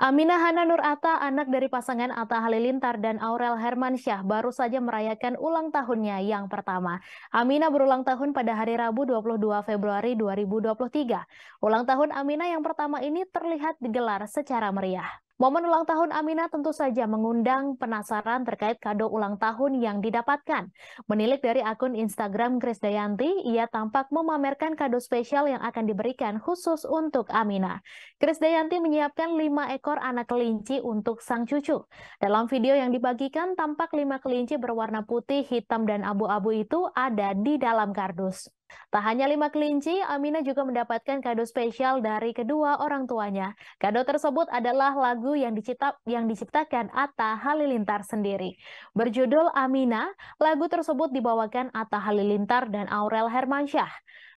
Aminah Hana Nur Atta, anak dari pasangan Atta Halilintar dan Aurel Hermansyah, baru saja merayakan ulang tahunnya yang pertama. Aminah berulang tahun pada hari Rabu 22 Februari 2023. Ulang tahun Aminah yang pertama ini terlihat digelar secara meriah. Momen ulang tahun Amina tentu saja mengundang penasaran terkait kado ulang tahun yang didapatkan. Menilik dari akun Instagram Chris Dayanti, ia tampak memamerkan kado spesial yang akan diberikan khusus untuk Amina. Chris Dayanti menyiapkan lima ekor anak kelinci untuk sang cucu. Dalam video yang dibagikan, tampak lima kelinci berwarna putih, hitam, dan abu-abu itu ada di dalam kardus. Tak hanya lima kelinci, Amina juga mendapatkan kado spesial dari kedua orang tuanya. Kado tersebut adalah lagu yang, dicipta, yang diciptakan Atta Halilintar sendiri. Berjudul Amina, lagu tersebut dibawakan Atta Halilintar dan Aurel Hermansyah.